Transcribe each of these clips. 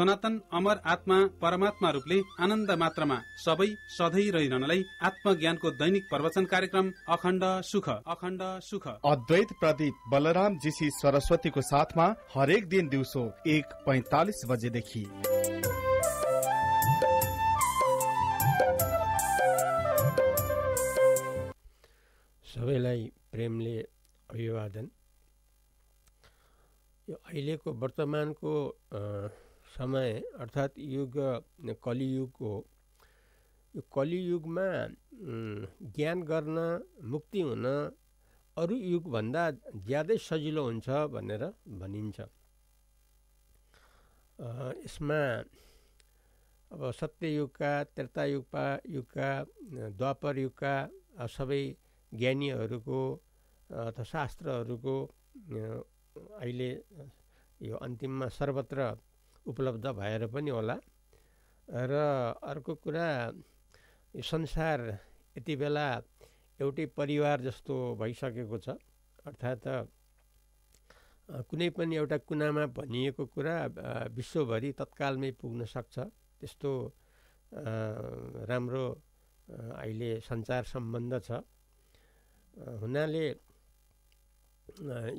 सनातन अमर आत्मा परमात्मा रूपले आनन्द मात्रामा सबै सधैँ रहिरहनलाई आत्मज्ञानको दैनिक प्रवचन कार्यक्रम अखण्ड सुख अखण्ड सुख अद्वैत प्रदीप बलराम जीसी सरस्वतीको साथमा हरेक दिन दिउँसो एक पैतालिस बजेदेखि सबैलाई प्रेमले अभिवादन यो अहिलेको वर्तमानको समय अर्थात् युग कलियुग हो यो कलियुगमा ज्ञान गर्न मुक्ति हुन अरू युगभन्दा ज्यादै सजिलो हुन्छ भनेर भनिन्छ यसमा अब सत्ययुगका त्रेतायुगका युगका द्वापर युगका सबै ज्ञानीहरूको अथवा शास्त्रहरूको अहिले यो अन्तिममा सर्वत्र उपलब्ध भएर पनि होला र अर्को कुरा यो संसार यति बेला एउटै परिवार जस्तो भइसकेको छ अर्थात् कुनै पनि एउटा कुनामा भनिएको कुरा विश्वभरि तत्कालमै पुग्न सक्छ त्यस्तो राम्रो अहिले सञ्चार सम्बन्ध छ हुनाले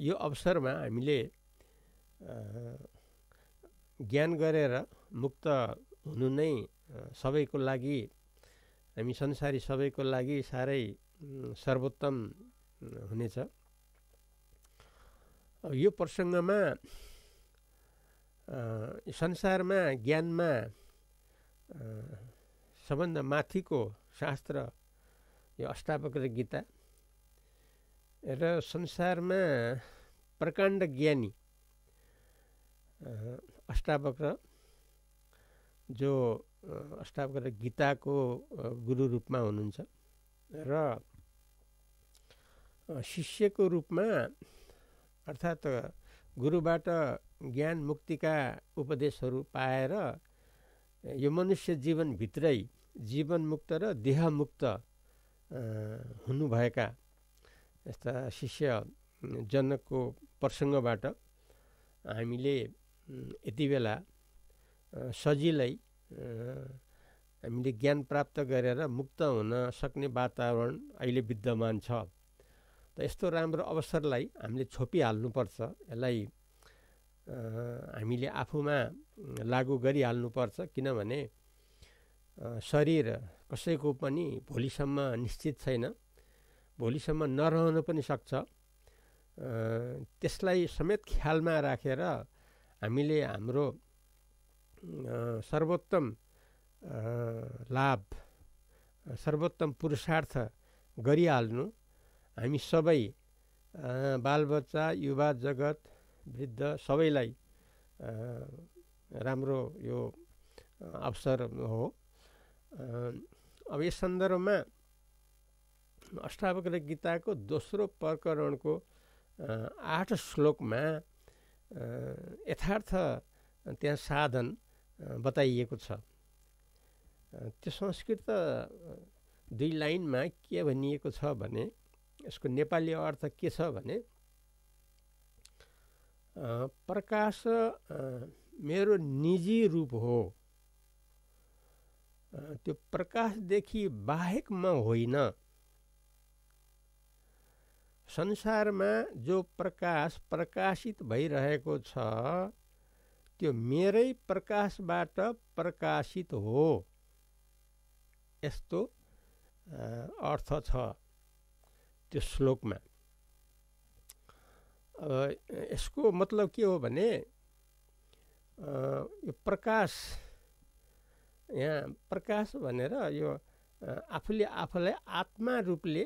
यो अवसरमा हामीले ज्ञान गरेर मुक्त हुनु नै सबैको लागि हामी संसारी सबैको लागि साह्रै सर्वोत्तम हुनेछ यो प्रसङ्गमा संसारमा ज्ञानमा सबभन्दा माथिको शास्त्र यो अष्टावक्र गीता र संसारमा प्रकाण्ड ज्ञानी अष्टावक्र जो अष्टावक्र गीताको गुरु रूपमा हुनुहुन्छ र शिष्यको रूपमा अर्थात् गुरुबाट ज्ञान मुक्तिका उपदेशहरू पाएर यो मनुष्य जीवनभित्रै जीवनमुक्त र देहमुक्त हुनुभएका यस्ता शिष्य जनकको प्रसङ्गबाट हामीले यति बेला सजिलै हामीले ज्ञान प्राप्त गरेर मुक्त हुन सक्ने वातावरण अहिले विद्यमान छ त यस्तो राम्रो अवसरलाई हामीले छोपिहाल्नुपर्छ यसलाई हामीले आफूमा लागु गरिहाल्नुपर्छ किनभने शरीर कसैको पनि भोलिसम्म निश्चित छैन भोलिसम्म नरहन पनि सक्छ त्यसलाई समेत ख्यालमा राखेर हामीले हाम्रो सर्वोत्तम लाभ सर्वोत्तम पुरुषार्थ गरिहाल्नु हामी सबै बालबच्चा युवा जगत वृद्ध सबैलाई राम्रो यो अवसर हो अब यस सन्दर्भमा अष्टावक्र गीताको दोस्रो प्रकरणको आठ श्लोकमा यथार्थ त्यहाँ साधन बताइएको छ त्यो संस्कृत दुई लाइनमा के भनिएको छ भने यसको नेपाली अर्थ के छ भने प्रकाश मेरो निजी रूप हो त्यो प्रकाशदेखि बाहेकमा होइन संसारमा जो प्रकाश प्रकाशित भइरहेको छ त्यो मेरै प्रकाशबाट प्रकाशित हो यस्तो अर्थ छ त्यो श्लोकमा यसको मतलब के हो भने यो प्रकाश यहाँ प्रकाश भनेर यो आफूले आफूलाई आत्मा रूपले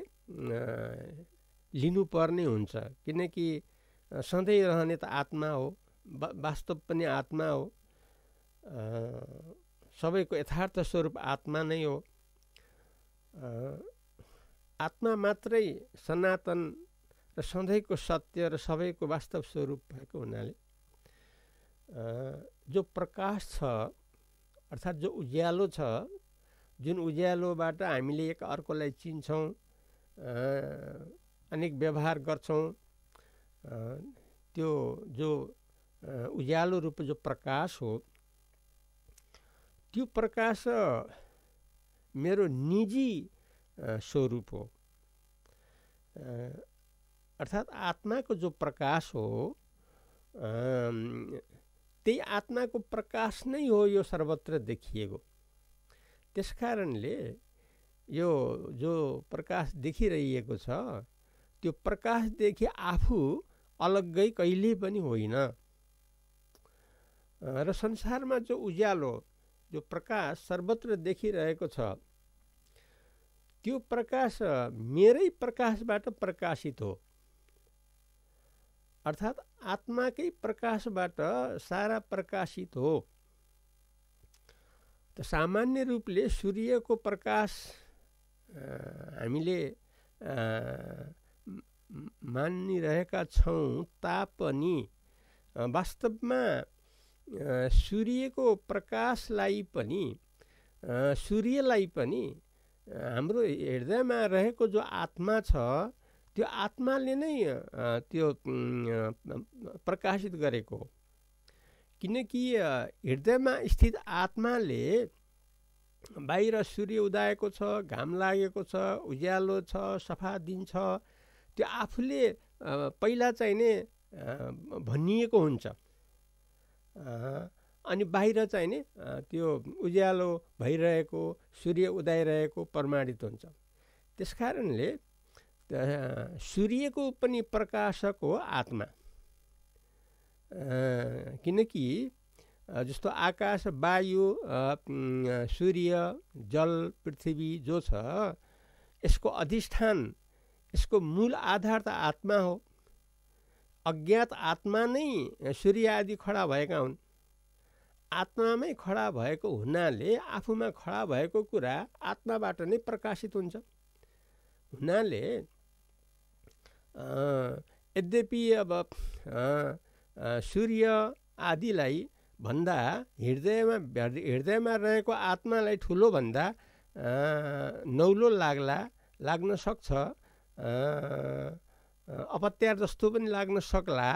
लिनुपर्ने हुन्छ किनकि सधैँ रहने त आत्मा हो वास्तव पनि आत्मा हो सबैको यथार्थ स्वरूप आत्मा नै हो आत्मा मात्रै सनातन र सधैँको सत्य र सबैको वास्तव स्वरूप भएको हुनाले जो प्रकाश छ अर्थात् जो उज्यालो छ जुन उज्यालोबाट हामीले एक अर्कोलाई चिन्छौँ अनेक व्यवहार गर्छौँ त्यो जो उज्यालो रूप जो प्रकाश हो त्यो प्रकाश मेरो निजी स्वरूप हो अर्थात् आत्माको जो प्रकाश हो त्यही आत्माको प्रकाश नै हो यो सर्वत्र देखिएको त्यस कारणले यो जो प्रकाश देखिरहेको छ त्यो प्रकाशदेखि आफू अलग्गै कहिले पनि होइन र संसारमा जो उज्यालो जो प्रकाश सर्वत्र देखिरहेको छ त्यो प्रकाश मेरै प्रकाशबाट प्रकाशित हो अर्थात् आत्माकै प्रकाशबाट सारा प्रकाशित हो त सामान्य रूपले सूर्यको प्रकाश हामीले मानिरहेका छौँ तापनि वास्तवमा सूर्यको प्रकाशलाई पनि सूर्यलाई पनि हाम्रो हृदयमा रहेको जो आत्मा छ त्यो आत्माले नै त्यो प्रकाशित गरेको किनकि हृदयमा स्थित आत्माले बाहिर सूर्य उदाएको छ घाम लागेको छ उज्यालो छ सफा दिन्छ त्यो आफूले पहिला चाहिँ नि भनिएको हुन्छ अनि बाहिर चाहिँ नि त्यो उज्यालो भइरहेको सूर्य उदाइरहेको प्रमाणित हुन्छ त्यस कारणले सूर्यको पनि प्रकाशक हो आत्मा किनकि जस्तो आकाश वायु सूर्य जल पृथ्वी जो छ यसको अधिष्ठान यसको मूल आधार त आत्मा हो अज्ञात आत्मा नै सूर्य आदि खडा भएका हुन् आत्मामै खडा भएको हुनाले आफूमा खडा भएको कुरा आत्माबाट नै प्रकाशित हुन्छ हुनाले यद्यपि अब सूर्य आदिलाई भन्दा हृदयमा हृदयमा रहेको आत्मालाई ठुलो भन्दा नौलो लाग्ला लाग्न सक्छ अपत्यार जस्तो पनि लाग्न सक्ला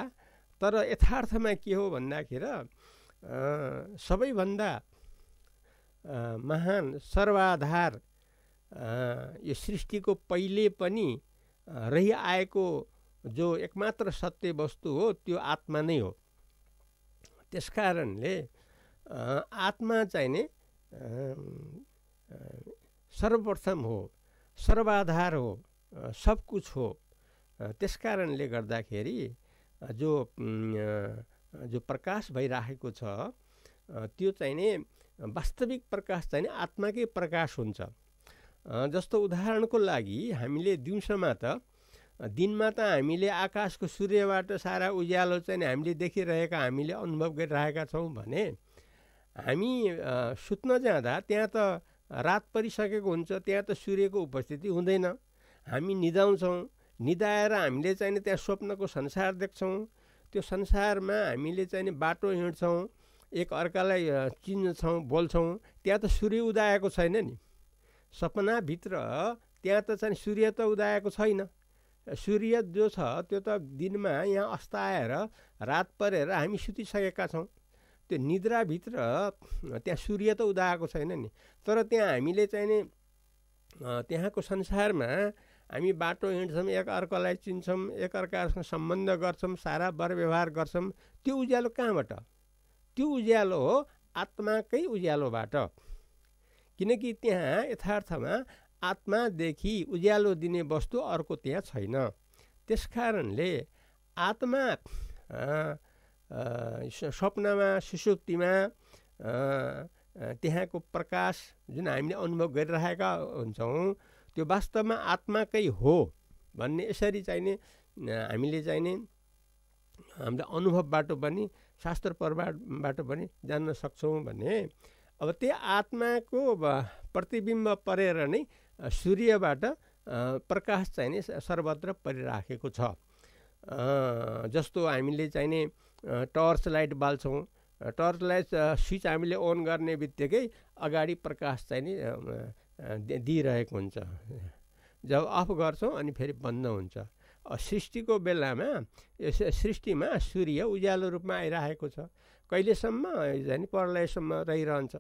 तर यथार्थमा के हो भन्दाखेरि सबैभन्दा महान सर्वाधार यो सृष्टिको पहिले पनि रहिआएको जो एकमात्र सत्य वस्तु हो त्यो आत्मा नै हो त्यस कारणले आत्मा चाहिने सर्वप्रथम हो सर्वाधार हो सब कुछ हो त्यस कारणले गर्दाखेरि जो जो प्रकाश भइराखेको छ त्यो चाहिँ नि वास्तविक प्रकाश चाहिँ नि आत्माकै प्रकाश हुन्छ जस्तो उदाहरणको लागि हामीले दिउँसोमा त दिनमा त हामीले आकाशको सूर्यबाट सारा उज्यालो चाहिँ हामीले देखिरहेका हामीले अनुभव गरिरहेका छौँ भने हामी सुत्न जाँदा त्यहाँ त रात परिसकेको हुन्छ त्यहाँ त सूर्यको उपस्थिति हुँदैन हामी निदाउँछौँ निदाएर हामीले चाहिँ त्यहाँ स्वप्नको संसार देख्छौँ त्यो संसारमा हामीले चाहिँ बाटो हिँड्छौँ एक अर्कालाई चिन्छौँ बोल्छौँ त्यहाँ त सूर्य उदाएको छैन नि सपनाभित्र त्यहाँ त चाहिँ सूर्य त उदाएको छैन सूर्य जो छ त्यो त दिनमा यहाँ अस्ताएर रात परेर हामी सुतिसकेका छौँ त्यो निद्राभित्र त्यहाँ सूर्य त उदाएको छैन नि तर त्यहाँ हामीले चाहिँ नि त्यहाँको संसारमा हामी बाटो हिँड्छौँ एकअर्कालाई चिन्छौँ एकअर्कासँग सम्बन्ध गर्छौँ सारा वर व्यवहार गर्छौँ त्यो उज्यालो कहाँबाट त्यो उज्यालो हो आत्माकै उज्यालोबाट किनकि त्यहाँ यथार्थमा आत्मादेखि उज्यालो दिने वस्तु अर्को त्यहाँ छैन त्यस कारणले आत्मा स्वप्नमा सुसुक्तिमा त्यहाँको प्रकाश जुन हामीले अनुभव गरिरहेका हुन्छौँ त्यो वास्तवमा आत्माकै हो भन्ने यसरी चाहिने हामीले चाहिने हाम्रो अनुभवबाट पनि शास्त्र प्रभावबाट पनि जान्न सक्छौँ भने अब त्यो आत्माको प्रतिबिम्ब परेर नै सूर्यबाट प्रकाश चाहिने सर्वत्र परिराखेको छ जस्तो हामीले चाहिने टर्च लाइट बाल्छौँ टर्च लाइट स्विच हामीले अन गर्ने बित्तिकै अगाडि प्रकाश चाहिने दिइरहेको हुन्छ जब अफ गर्छौँ अनि फेरि बन्द हुन्छ सृष्टिको बेलामा यस सृष्टिमा सूर्य उज्यालो रूपमा आइरहेको छ कहिलेसम्म झन् प्रलयसम्म रहिरहन्छ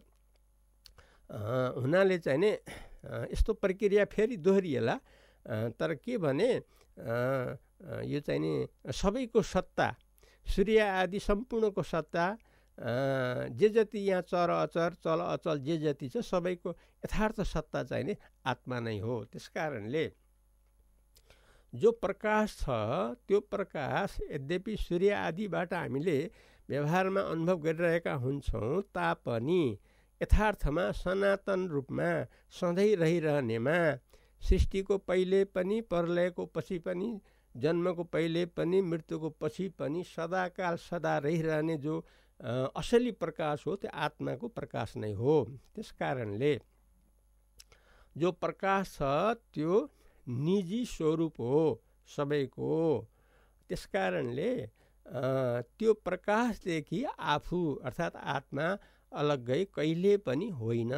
हुनाले चाहिँ नि यस्तो प्रक्रिया फेरि दोहोरिएला तर के भने यो चाहिँ नि सबैको सत्ता सूर्य आदि सम्पूर्णको सत्ता जे जति यहाँ चर अचर चल अचल जे जति छ सबैको यथार्थ सत्ता चाहिँ नि आत्मा नै हो त्यस कारणले जो प्रकाश छ त्यो प्रकाश यद्यपि सूर्य आदिबाट हामीले व्यवहारमा अनुभव गरिरहेका हुन्छौँ तापनि यथार्थमा सनातन रूपमा सधैँ रहिरहनेमा सृष्टिको पहिले पनि प्रलयको पछि पनि जन्मको पहिले पनि मृत्युको पछि पनि सदाकाल सदा रहिरहने जो असली प्रकाश हो त्यो आत्माको प्रकाश नै हो त्यस कारणले जो प्रकाश छ त्यो निजी स्वरूप हो सबैको त्यस कारणले त्यो प्रकाशदेखि आफू अर्थात् आत्मा अलग्गै कहिले पनि होइन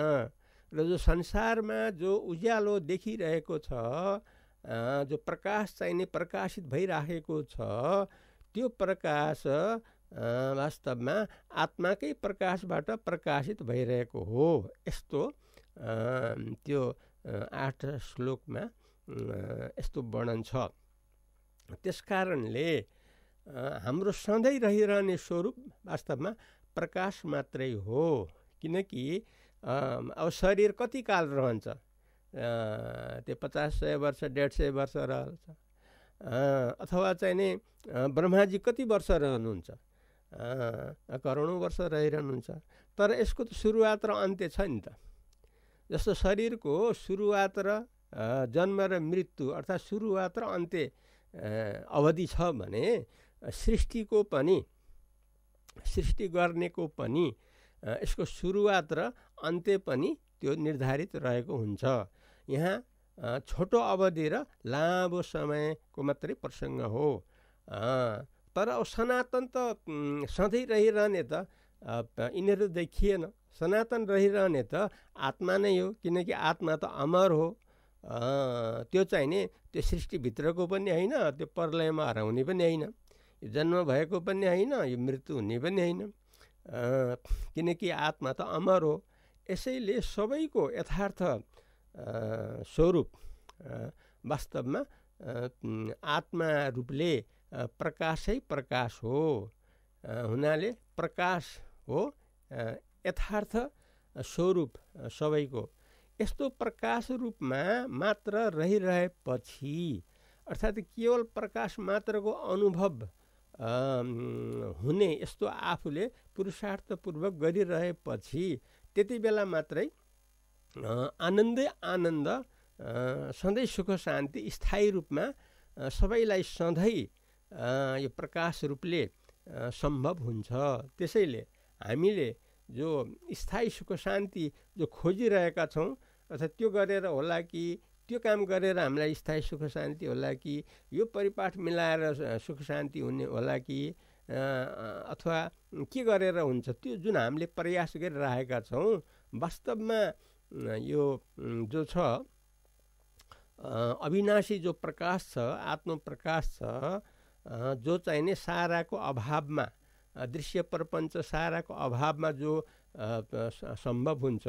र जो संसारमा जो उज्यालो देखिरहेको छ जो प्रकाश चाहिने प्रकाशित भइराखेको छ त्यो प्रकाश वास्तवमा आत्माकै प्रकाशबाट प्रकाशित भइरहेको हो यस्तो त्यो आठ श्लोकमा यस्तो वर्णन छ त्यसकारणले हाम्रो सधैँ रहिरहने स्वरूप वास्तवमा प्रकाश मात्रै हो किनकि अब शरीर कति काल रहन्छ त्यो पचास सय वर्ष डेढ सय वर्ष रहन्छ अथवा चाहिँ नि ब्रह्माजी कति वर्ष रहनुहुन्छ करोडौँ वर्ष रहिरहनुहुन्छ तर यसको त सुरुवात र अन्त्य छ नि त जस्तो शरीरको सुरुवात र जन्म र मृत्यु अर्थात् सुरुवात र अन्त्य अवधि छ भने सृष्टिको पनि सृष्टि गर्नेको पनि यसको सुरुवात र अन्त्य पनि त्यो निर्धारित रहेको हुन्छ यहाँ छोटो अवधि र लामो समयको मात्रै प्रसङ्ग हो तर अब सनातन त सधैँ रहिरहने त यिनीहरू देखिएन सनातन रहिरहने त आत्मा नै हो किनकि आत्मा त अमर हो त्यो चाहिँ नि त्यो सृष्टिभित्रको पनि होइन त्यो प्रलयमा हराउने पनि होइन यो जन्म भएको पनि होइन यो मृत्यु हुने पनि होइन किनकि आत्मा त अमर हो यसैले सबैको यथार्थ स्वरूप वास्तवमा आत्मा रूपले प्रकाशै प्रकाश हो हुनाले प्रकाश हो यथार्थ स्वरूप सबैको यस्तो प्रकाश रूपमा मात्र रहिरहेपछि अर्थात् केवल प्रकाश मात्रको अनुभव हुने यस्तो आफूले पुरुषार्थपूर्वक गरिरहेपछि त्यति बेला मात्रै आनन्दै आनन्द सधैँ सुख शान्ति स्थायी रूपमा सबैलाई सधैँ यो प्रकाश रूपले सम्भव हुन्छ त्यसैले हामीले जो स्थायी सुख शान्ति जो खोजिरहेका छौँ अथवा त्यो गरेर होला कि त्यो काम गरेर हामीलाई स्थायी सुख शान्ति होला कि यो परिपाठ मिलाएर सुख शान्ति हुने होला कि अथवा के गरेर हुन्छ त्यो जुन हामीले प्रयास गरिरहेका छौँ वास्तवमा यो जो छ अविनाशी जो प्रकाश छ आत्मप्रकाश छ जो चाहिने साराको अभावमा दृश्य प्रपञ्च साराको अभावमा जो सम्भव हुन्छ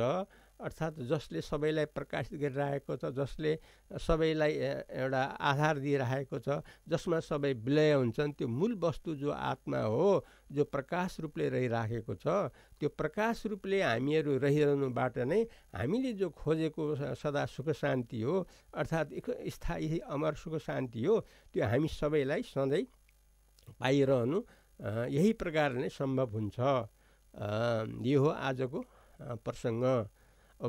अर्थात् जसले सबैलाई प्रकाशित गरिरहेको छ जसले सबैलाई एउटा आधार दिइरहेको छ जसमा सबै विलय हुन्छन् त्यो मूल वस्तु जो आत्मा हो जो प्रकाश रूपले रहिराखेको छ त्यो प्रकाश रूपले हामीहरू रहिरहनुबाट नै हामीले जो खोजेको सदा सुख शान्ति हो अर्थात् स्थायी अमर सुख शान्ति हो त्यो हामी सबैलाई सधैँ पाइरहनु यही प्रकारले सम्भव हुन्छ यो हो आजको प्रसङ्ग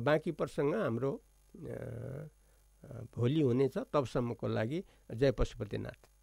बाँकी प्रसङ्ग हाम्रो भोलि हुनेछ तबसम्मको लागि जय पशुपतिनाथ